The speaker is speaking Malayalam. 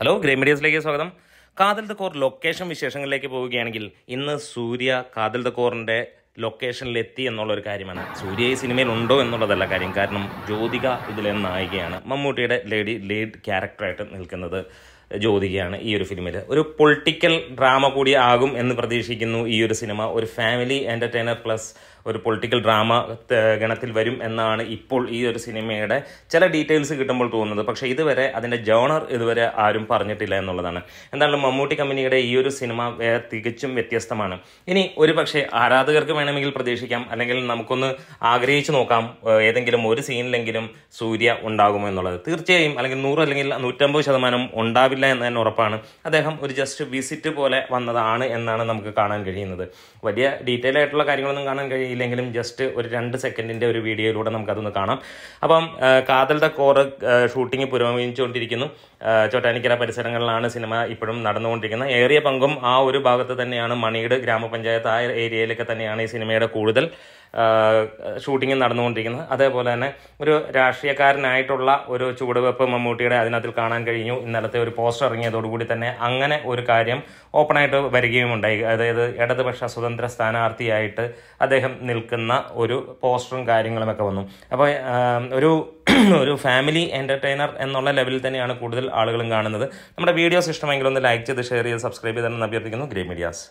ഹലോ ഗ്രേ മീഡിയസിലേക്ക് സ്വാഗതം കാതൽ തക്കോർ കോർ ലൊക്കേഷൻ വിശേഷങ്ങളിലേക്ക് പോവുകയാണെങ്കിൽ ഇന്ന് സൂര്യ കാതൽ തക്കോറിൻ്റെ കോറിൻ്റെ ലൊക്കേഷനിലെത്തി എന്നുള്ളൊരു കാര്യമാണ് സൂര്യ ഈ സിനിമയിൽ ഉണ്ടോ എന്നുള്ളതല്ല കാര്യം കാരണം ജ്യോതിക ഇതിലെ നായികയാണ് മമ്മൂട്ടിയുടെ ലേഡി ലീഡ് ക്യാരക്ടറായിട്ട് നിൽക്കുന്നത് ജ്യോതികയാണ് ഈ ഒരു ഫിലിമിൽ ഒരു പൊളിറ്റിക്കൽ ഡ്രാമ കൂടി ആകും എന്ന് പ്രതീക്ഷിക്കുന്നു ഈ ഒരു സിനിമ ഒരു ഫാമിലി എൻ്റർടൈനർ പ്ലസ് ഒരു പൊളിറ്റിക്കൽ ഡ്രാമ ഗണത്തിൽ വരും എന്നാണ് ഇപ്പോൾ ഈ ഒരു സിനിമയുടെ ചില ഡീറ്റെയിൽസ് കിട്ടുമ്പോൾ തോന്നുന്നത് പക്ഷേ ഇതുവരെ അതിൻ്റെ ജോണർ ഇതുവരെ ആരും പറഞ്ഞിട്ടില്ല എന്നുള്ളതാണ് എന്തായാലും മമ്മൂട്ടി കമ്പനിയുടെ ഈ ഒരു സിനിമ തികച്ചും വ്യത്യസ്തമാണ് ഇനി ഒരു പക്ഷേ ആരാധകർക്ക് വേണമെങ്കിൽ പ്രതീക്ഷിക്കാം അല്ലെങ്കിൽ നമുക്കൊന്ന് ആഗ്രഹിച്ചു നോക്കാം ഏതെങ്കിലും ഒരു സീനിലെങ്കിലും സൂര്യ ഉണ്ടാകുമോ എന്നുള്ളത് തീർച്ചയായും അല്ലെങ്കിൽ നൂറ് അല്ലെങ്കിൽ നൂറ്റമ്പത് ശതമാനം ഉണ്ടാവില്ല ഉണ്ടാവില്ല എന്ന് തന്നെ ഉറപ്പാണ് അദ്ദേഹം ഒരു ജസ്റ്റ് വിസിറ്റ് പോലെ വന്നതാണ് എന്നാണ് നമുക്ക് കാണാൻ കഴിയുന്നത് വലിയ ഡീറ്റെയിൽ ആയിട്ടുള്ള കാര്യങ്ങളൊന്നും കാണാൻ കഴിയില്ലെങ്കിലും ജസ്റ്റ് ഒരു രണ്ട് സെക്കൻഡിൻ്റെ ഒരു വീഡിയോയിലൂടെ നമുക്കതൊന്ന് കാണാം അപ്പം കാതൽ കോറ് കോർ ഷൂട്ടിംഗ് പുരോഗമിച്ചുകൊണ്ടിരിക്കുന്നു ചോട്ടാനിക്കര പരിസരങ്ങളിലാണ് സിനിമ ഇപ്പോഴും നടന്നുകൊണ്ടിരിക്കുന്നത് ഏറിയ പങ്കും ആ ഒരു ഭാഗത്ത് തന്നെയാണ് മണിയുടെ ഗ്രാമപഞ്ചായത്ത് ആ ഏരിയയിലൊക്കെ തന്നെയാണ് ഈ സിനിമയുടെ കൂടുതൽ ഷൂട്ടിംഗ് നടന്നുകൊണ്ടിരിക്കുന്നത് അതേപോലെ തന്നെ ഒരു രാഷ്ട്രീയക്കാരനായിട്ടുള്ള ഒരു ചുവടുവെപ്പ് മമ്മൂട്ടിയുടെ അതിനകത്തിൽ കാണാൻ കഴിഞ്ഞു ഇന്നലത്തെ ഒരു പോസ്റ്റർ ഇറങ്ങിയതോടുകൂടി തന്നെ അങ്ങനെ ഒരു കാര്യം ഓപ്പണായിട്ട് വരികയും ഉണ്ടായി അതായത് ഇടതുപക്ഷ സ്വതന്ത്ര സ്ഥാനാർത്ഥിയായിട്ട് അദ്ദേഹം നിൽക്കുന്ന ഒരു പോസ്റ്ററും കാര്യങ്ങളുമൊക്കെ വന്നു അപ്പോൾ ഒരു ഒരു ഫാമിലി എൻ്റർടൈനർ എന്നുള്ള ലെവലിൽ തന്നെയാണ് കൂടുതൽ ആളുകളും കാണുന്നത് നമ്മുടെ വീഡിയോസ് ഇഷ്ടമെങ്കിൽ ഒന്ന് ലൈക്ക് ചെയ്ത് ഷെയർ ചെയ്ത് സബ്സ്ക്രൈബ് ചെയ്തെന്ന് അഭ്യർത്ഥിക്കുന്നു ഗ്രേ മീഡിയാസ്